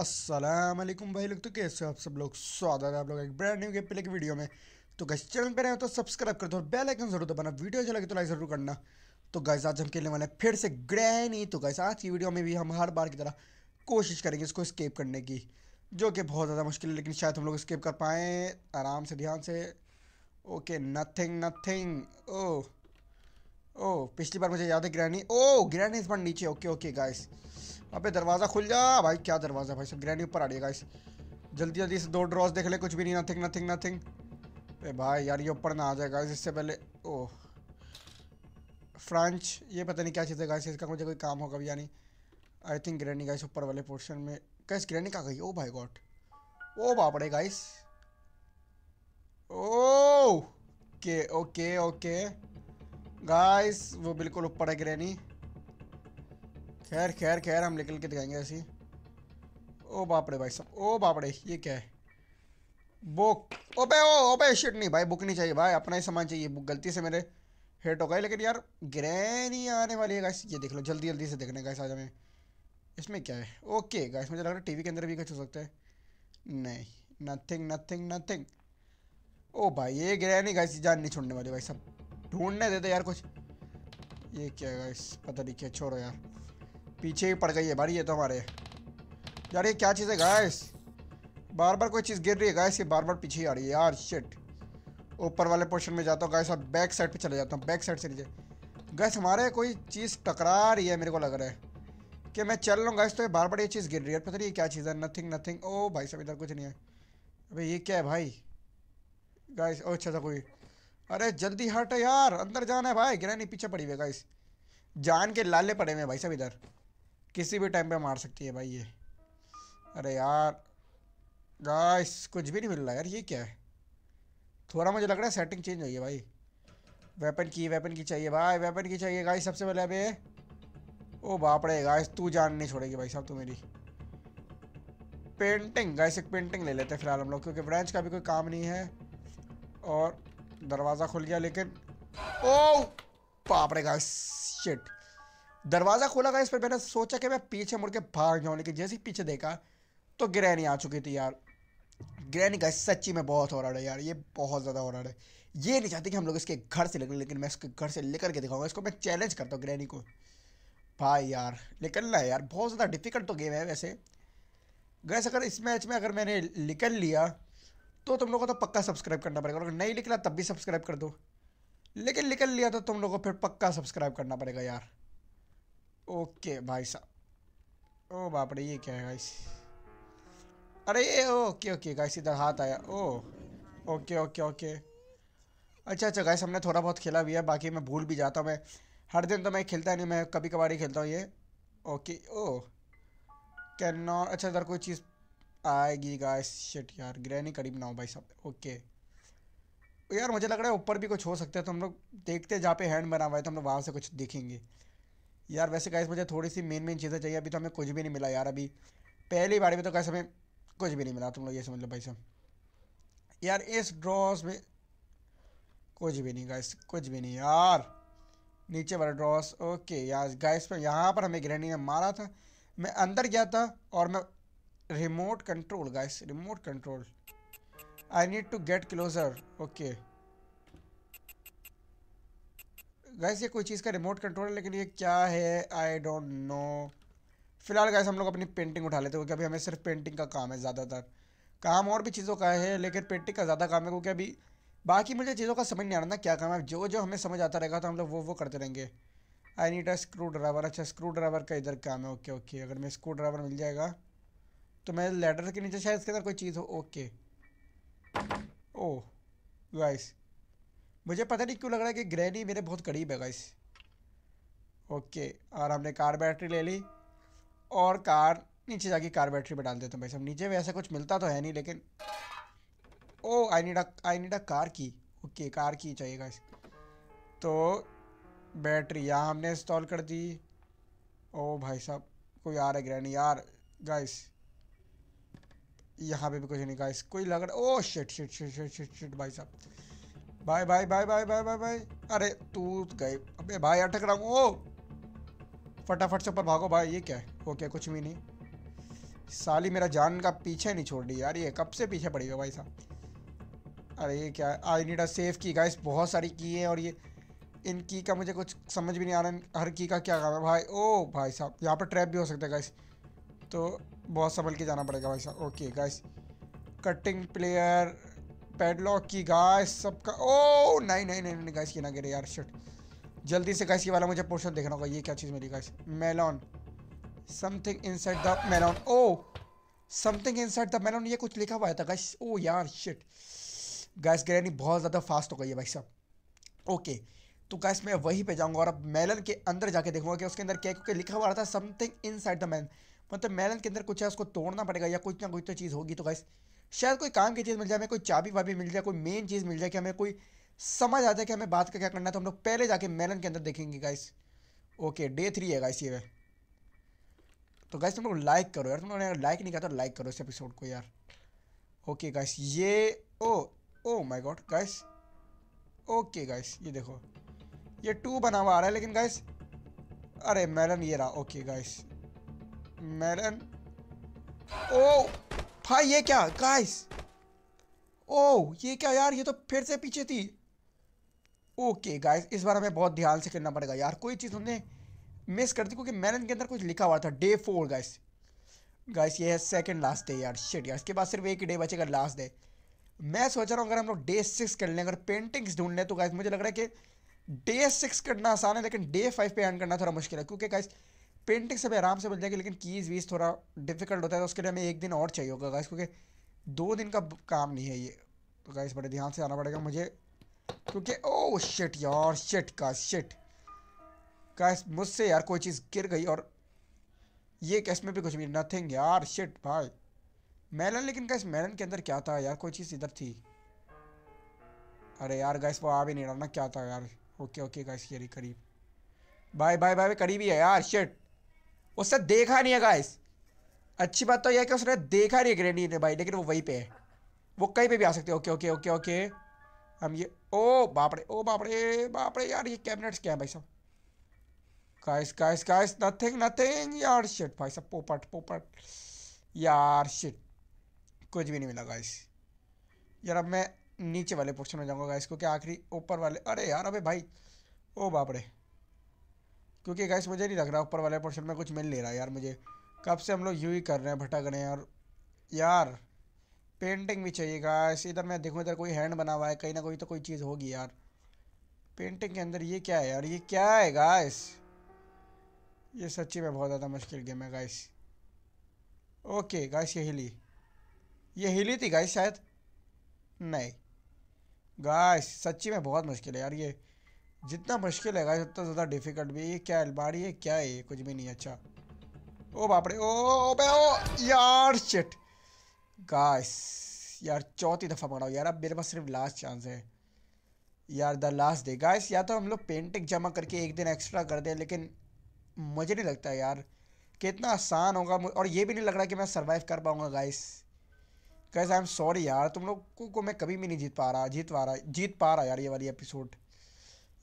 अस्सलाम वालेकुम भाई लोग तो कैसे हो आप सब लोग स्वागत है आप लोग एक ब्रांड न्यू गेम प्ले की वीडियो में तो गैस चैनल पर रहे तो सब्सक्राइब कर दो और बेल आइकन जरूर दबाना वीडियो अच्छा लगे तो लाइक जरूर करना तो गैस आज हम खेलने वाले हैं फिर से ग्रैनी तो गैस आज की वीडियो में भी हम हर बार की तरह कोशिश करेंगे इसको स्केप करने की जो कि बहुत ज़्यादा मुश्किल है लेकिन शायद हम लोग स्केप कर पाएँ आराम से ध्यान से okay nothing nothing oh oh पिछली बार मुझे याद है ग्रैनी ओ ग्रैनी इस बार नीचे ओके ओके गाइस अबे दरवाज़ा खुल जा भाई क्या दरवाज़ा भाई सब ग्रैनी ऊपर आ रही है गाइस जल्दी जल्दी से दो ड्रॉस देख ले कुछ भी नहीं नथिंग नथिंग नथिंग अरे भाई यार ये ऊपर ना आ जाए गाइस इससे पहले ओह फ्रांच ये पता नहीं क्या चीज़ है गाइस इसका मुझे कोई काम होगा भी यानी आई थिंक ग्रैनी गाइस ऊपर वाले पोर्शन में गाइस ग्रैनी कहाँ गई ओ भाई गॉड ओ बापड़े guys okay okay okay guys वो बिल्कुल ऊपर है ग्रैनी खैर खैर खैर हम निकल के दिखाएंगे ऐसी ओ बापड़े भाई साहब ओ बापड़े ये क्या है बुक ओबे ओ ओबे शिट नहीं भाई बुक नहीं चाहिए भाई अपना ही सामान चाहिए बुक गलती से मेरे हेट हो गए लेकिन यार ग्रैनी आने वाली है गाइस ये देख लो जल्दी जल्दी से देखने गाइस आज हमें इसमें क्या है ओके गाइस मुझे लग रहा है वी के अंदर भी कुछ हो सकता है नहीं नथिंग नथिंग नथिंग ओ भाई ये नहीं गाइस जान नहीं छोड़ने वाली भाई सब ढूंढने देते यार कुछ ये क्या है गाइस पता नहीं क्या छोड़ो यार पीछे ही पड़ गई है भाई ये तो हमारे यार ये क्या चीज़ है गैस बार बार कोई चीज़ गिर रही है गैस ये बार बार पीछे ही आ रही है यार शिट ऊपर वाले पोर्शन में जाता हूँ गैस और बैक साइड पे चले जाता हूँ बैक साइड से नीचे गैस हमारे कोई चीज़ टकरा रही है मेरे को लग रहा है कि मैं चल रहा हूँ गैस तो ये बार बार ये चीज़ गिर रही है पता नहीं ये क्या चीज़ है नथिंग नथिंग ओ भाई साहब इधर कुछ नहीं है अभी ये क्या है भाई गैस ओ अच्छा सा अच्छा, कोई अरे जल्दी हट यार अंदर जाना है भाई गिरा नहीं पीछे पड़ी हुई गैस जान के लाले पड़े हुए भाई साहब इधर किसी भी टाइम पे मार सकती है भाई ये अरे यार गाइस कुछ भी नहीं मिल रहा यार ये क्या है थोड़ा मुझे लग रहा है सेटिंग चेंज हो है भाई वेपन की वेपन की चाहिए भाई वेपन की चाहिए गाइस सबसे पहले अभी ओ बाप रे गाइस तू जान नहीं छोड़ेगी भाई साहब तू मेरी पेंटिंग गाइस एक पेंटिंग ले लेते हैं फिलहाल हम लोग क्योंकि ब्रांच का भी कोई काम नहीं है और दरवाज़ा खुल गया लेकिन ओ बाप रे गाइस शिट दरवाज़ा खोला गया इस पर मैंने सोचा कि मैं पीछे मुड़ के भाग जाऊँ लेकिन जैसे ही पीछे देखा तो ग्रैनी आ चुकी थी यार ग्रैनी का सच्ची में बहुत हो रहा है यार ये बहुत ज़्यादा हो रहा है ये नहीं चाहती कि हम लोग इसके घर से निकलें लेकिन मैं इसके घर से लेकर के दिखाऊंगा इसको मैं चैलेंज करता हूँ ग्रहणी को भाई यार निकलना है यार बहुत ज़्यादा डिफिकल्ट तो गेम है वैसे गैस अगर इस मैच में अगर मैंने निकल लिया तो तुम लोगों को तो पक्का सब्सक्राइब करना पड़ेगा अगर नहीं निकला तब भी सब्सक्राइब कर दो लेकिन निकल लिया तो तुम लोगों को फिर पक्का सब्सक्राइब करना पड़ेगा यार ओके भाई साहब ओ बाप रे ये क्या है गाइस अरे ओके ओके गाइस इधर हाथ आया ओ ओके ओके ओके अच्छा अच्छा गाइस हमने थोड़ा बहुत खेला भी है बाकी मैं भूल भी जाता हूँ मैं हर दिन तो मैं खेलता नहीं मैं कभी कभार ही खेलता हूँ ये ओके ओ कैन नॉट अच्छा इधर कोई चीज़ आएगी गाइस शिट यार ग्रहणी करीब ना हो भाई साहब ओके यार मुझे लग रहा है ऊपर भी कुछ हो सकता है तो हम लोग देखते जहाँ पे हैंड बना हुआ है तो हम लोग वहाँ से कुछ देखेंगे यार वैसे गाइस मुझे थोड़ी सी मेन मेन चीज़ें चाहिए अभी तो हमें कुछ भी नहीं मिला यार अभी पहली बारी में तो कैसे हमें कुछ भी नहीं मिला तुम लोग ये समझ लो भाई साहब यार इस ड्रॉस में कुछ भी नहीं गाइस कुछ भी नहीं यार नीचे वाला ड्रॉस ओके यार गाइस पर यहाँ पर हमें ग्रैनी ने मारा था मैं अंदर गया था और मैं remote control guys remote control I need to get closer okay guys ये कोई चीज़ का रिमोट कंट्रोल है लेकिन ये क्या है आई डोंट नो फिलहाल गैस हम लोग अपनी पेंटिंग उठा लेते हैं क्योंकि अभी हमें सिर्फ पेंटिंग का काम है ज़्यादातर काम और भी चीज़ों का है लेकिन पेंटिंग का ज़्यादा काम है क्योंकि अभी बाकी मुझे चीज़ों का समझ नहीं आ रहा ना क्या काम है जो जो हमें समझ आता रहेगा तो हम लोग वो वो करते रहेंगे I need a screwdriver अच्छा स्क्रू ड्राइवर का इधर काम है ओके ओके अगर मैं स्क्रू ड्राइवर मिल जाएगा तो मैं लेडर के नीचे शायद इसके अंदर कोई चीज़ हो ओके ओह गाइस मुझे पता नहीं क्यों लग रहा है कि ग्रैनी मेरे बहुत करीब है गाइस ओके और हमने कार बैटरी ले ली और कार नीचे जाके कार बैटरी में डाल देता हूँ भाई साहब नीचे में ऐसा कुछ मिलता तो है नहीं लेकिन oh I need I need a car key okay car key चाहिए गाइस तो बैटरी यहाँ हमने इंस्टॉल कर दी ओ oh, भाई साहब कोई आ रहा है ग्रैनी यार गाइस यहाँ पे भी कुछ नहीं गाइस कोई लग रहा oh shit shit shit shit shit shit भाई साहब भाई भाई भाई भाई भाई भाई भाई अरे तू गए अबे भाई अटक रहा हूँ ओ फटाफट से ऊपर भागो भाई ये क्या है ओके कुछ भी नहीं साली मेरा जान का पीछे नहीं छोड़ रही यार ये कब से पीछे पड़ी हो भाई साहब अरे ये क्या I need a safe key guys बहुत सारी की है और ये इन की का मुझे कुछ समझ भी नहीं आ रहा हर की का क्या काम है भाई ओ भाई साहब यहाँ पर ट्रैप भी हो सकता है गाइस तो बहुत संभल के जाना पड़ेगा भाई साहब okay guys cutting player padlock की गाइस सबका ओ oh, नहीं नहीं नहीं नहीं गाइस ये ना गिरे यार शिट जल्दी से गाइस ये वाला मुझे पोर्शन देखना होगा ये क्या चीज़ मिली guys melon something inside the melon oh something inside the melon ये कुछ लिखा हुआ था गाइस ओ यार शिट गाइस ग्रैनी बहुत ज़्यादा फास्ट हो गई है भाई साहब ओके तो गाइस मैं वहीं पे जाऊंगा और अब मेलन के अंदर जाके देखूंगा कि उसके अंदर क्या क्योंकि लिखा हुआ था समथिंग इनसाइड द मेलन मतलब मेलन के अंदर कुछ है उसको तोड़ना पड़ेगा या कुछ ना कुछ तो चीज़ होगी तो गाइस शायद कोई काम की चीज़ मिल जाए हमें कोई चाबी वाबी मिल जाए कोई मेन चीज़ मिल जाए कि हमें कोई समझ आ जाए कि हमें बात का क्या करना है तो हम लोग पहले जाके मेलन के अंदर देखेंगे गाइस ओके डे थ्री है गाइस ये तो गाइस तुम लोग लाइक करो यार तुम लोग लाइक नहीं किया तो लाइक करो इस एपिसोड को यार ओके गाइस ये oh oh my God guys okay guys ये देखो ये टू बना हुआ आ रहा है लेकिन गाइस अरे मेलन ये रहा ओके गाइस मेलन ओ भाई ये क्या गाइस ओ oh, ये क्या यार ये तो फिर से पीछे थी ओके गाइस इस बार हमें बहुत ध्यान से करना पड़ेगा यार कोई चीज़ हमने मिस कर दी क्योंकि मैंने इनके अंदर कुछ लिखा हुआ था डे फोर गाइस गाइस ये है सेकंड लास्ट डे यार शिट यार इसके बाद सिर्फ एक ही डे बचेगा लास्ट डे मैं सोच रहा हूँ अगर हम लोग डे सिक्स कर लें अगर पेंटिंग्स ढूंढ लें तो गाइस मुझे लग रहा है कि डे सिक्स करना आसान है लेकिन डे फाइव पे एंड करना थोड़ा मुश्किल है क्योंकि गाइस पेंटिंग से भी आराम से बन जाएगी लेकिन कीज़ वीज़ थोड़ा डिफिकल्ट होता है तो उसके लिए हमें एक दिन और चाहिए होगा गाइस क्योंकि दो दिन का काम नहीं है ये तो गाइस बड़े ध्यान से आना पड़ेगा मुझे क्योंकि ओ oh, शिट यार शिट का शिट गाइस मुझसे यार कोई चीज़ गिर गई और ये कैस में भी कुछ भी नथिंग यार शिट भाई मेलन लेकिन गैस मेलन के अंदर क्या था यार कोई चीज़ इधर थी अरे यार गैस वो आ भी नहीं रहा ना क्या था यार ओके ओके गैस ये करीब बाय बाय बाय करीब ही है यार शिट उसने देखा नहीं है गाइस अच्छी बात तो यह है कि उसने देखा नहीं ग्रेनी ने भाई लेकिन वो वहीं पे है वो कहीं पे भी आ सकते हैं ओके ओके ओके ओके हम ये ओ बापड़े ओ बापड़े बापड़े यार ये कैबिनेट्स क्या है भाई साहब guys guys guys nothing nothing यार शिट भाई साहब पोपट पोपट यार शिट कुछ भी नहीं मिला गाइस यार अब मैं नीचे वाले पोर्शन में जाऊंगा गाइस क्योंकि आखिरी ऊपर वाले अरे यार अबे भाई ओ बापड़े क्योंकि गैस मुझे नहीं लग रहा ऊपर वाले पोर्शन में कुछ मिल नहीं रहा यार मुझे कब से हम लोग यूँ ही e कर रहे हैं भटक रहे हैं और यार पेंटिंग भी चाहिए गैस इधर मैं देखूँ इधर कोई हैंड बना हुआ है कहीं ना कहीं तो कोई चीज़ होगी यार पेंटिंग के अंदर ये क्या है यार ये क्या है गैस ये सच्ची में बहुत ज़्यादा मुश्किल गेम है गैस ओके गैस ये हिली ये हिली थी गैस शायद नहीं गैस सच्ची में बहुत मुश्किल है यार ये जितना मुश्किल है उतना ज़्यादा डिफिकल्ट भी ये क्या अलबाड़ी है क्या है ये कुछ भी नहीं अच्छा ओ बापरे ओ बे ओ यार चिट गाइस यार चौथी दफ़ा मारा यार अब मेरे पास सिर्फ लास्ट चांस है यार द लास्ट डे गाइस या तो हम लोग पेंटिंग जमा करके एक दिन एक्स्ट्रा कर दें लेकिन मुझे नहीं लगता यार कितना आसान होगा और ये भी नहीं लग रहा कि मैं सर्वाइव कर पाऊँगा guys guys I am sorry यार तुम लोग को, को मैं कभी भी नहीं जीत पा रहा जीत पा रहा जीत पा रहा यार ये वाली एपिसोड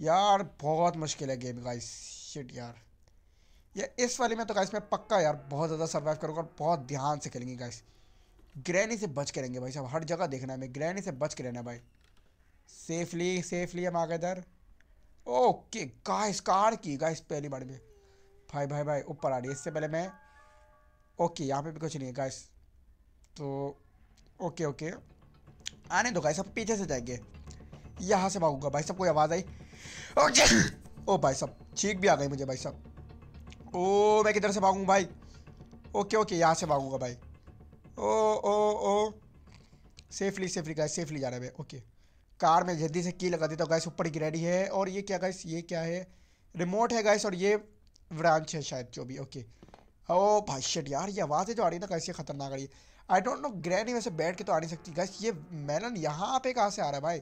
यार बहुत मुश्किल है गेम गाइस शिट यार ये इस वाले में तो गाइस मैं पक्का यार बहुत ज़्यादा सर्वाइव करूँगा और बहुत ध्यान से खेलेंगे गाइस ग्रैनी से बच के रहेंगे भाई साहब हर जगह देखना है हमें ग्रैनी से बच के रहना भाई सेफली सेफली हम आ गए इधर ओके गाइस कार की गाइस पहली बार में भाई भाई भाई ऊपर आ रही है इससे पहले मैं ओके यहाँ पर भी कुछ नहीं है गाइस तो ओके ओके आने दो गाइस अब पीछे से जाएंगे यहाँ से भागूंगा भाई सब कोई आवाज़ आई ओ भाई साहब चीख भी आ गई मुझे भाई साहब ओ मैं किधर से भागूँ भाई ओके ओके यहाँ से भागूंगा भाई oh oh oh safely safely guys safely जा रहा है भाई ओके कार में जल्दी से की लगा देता हूँ गैस ऊपर की रेडी है और ये क्या गैस ये क्या है रिमोट है गैस और ये ब्रांच है शायद जो भी ओके ओ भाई शेट यार ये आवाज़ें जो आ रही है ना कैसे खतरनाक आ रही है आई डोंट नो ग्रैनी वैसे बैठ के तो आ नहीं सकती गैस ये मैलन यहाँ पे कहाँ से आ रहा है भाई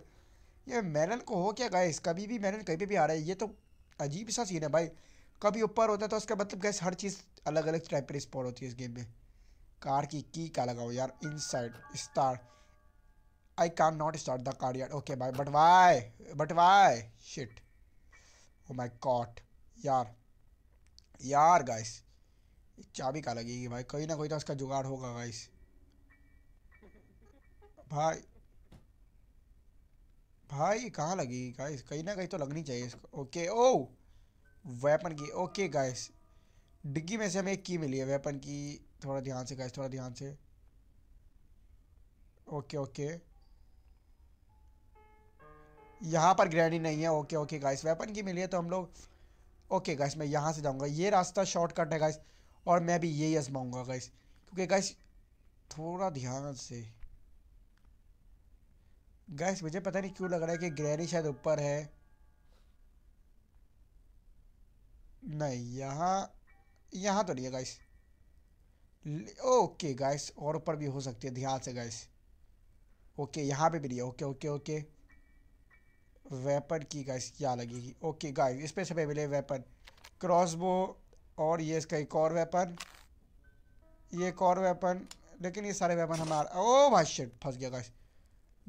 ये मेलन को हो क्या गैस कभी भी मेलन कहीं भी आ रहा है ये तो अजीब सा सीन है भाई कभी ऊपर होता है तो उसका मतलब गैस हर चीज़ अलग अलग टाइप पर स्पॉट होती है इस गेम में कार की की क्या लगाओ यार inside start I can not start the car यार ओके भाई but why but why shit oh my God यार यार गाइस चाबी का लगेगी भाई कहीं ना कहीं तो उसका जुगाड़ होगा गाइस भाई भाई कहाँ लगेगी गाइस कहीं ना कहीं तो लगनी चाहिए इसको ओके ओ वेपन की ओके गाइस डिग्गी में से हमें एक की मिली है वेपन की थोड़ा ध्यान से गाइस थोड़ा ध्यान से ओके ओके यहाँ पर ग्रैंडी नहीं है ओके ओके गाइस वेपन की मिली है तो हम लोग ओके गाइस मैं यहाँ से जाऊँगा ये रास्ता शॉर्टकट है गाइस और मैं भी यही आजमाऊँगा गाइस क्योंकि गाइस थोड़ा ध्यान से गैस मुझे पता नहीं क्यों लग रहा है कि ग्रैनी शायद ऊपर है नहीं यहाँ यहाँ तो नहीं है गैस ओके गैस और ऊपर भी हो सकती है ध्यान से गैस ओके यहाँ पे भी नहीं है ओके ओके ओके वेपन की गैस क्या लगेगी ओके गैस इस पर सब मिले वेपन क्रॉसबो और ये इसका एक और वेपन ये एक और वेपन लेकिन ये सारे वेपन हमारा ओ भाई शिट फंस गया गैस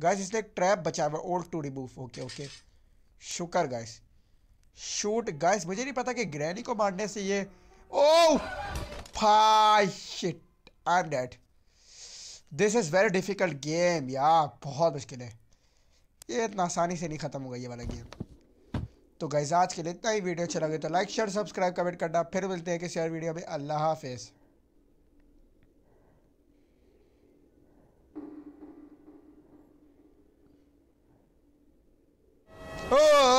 गाइस इसने एक ट्रैप बचा हुआ hold to remove okay okay शुक्र गाइस शूट गाइस मुझे नहीं पता कि ग्रैनी को मारने से ये oh shit I am dead this is very difficult game यार बहुत मुश्किल है ये इतना आसानी से नहीं ख़त्म होगा ये वाला गेम तो गाइस आज के लिए इतना ही वीडियो अच्छा गया तो लाइक शेयर सब्सक्राइब कमेंट करना फिर मिलते हैं किसी और वीडियो में अल्लाह हाफिज़ Oh!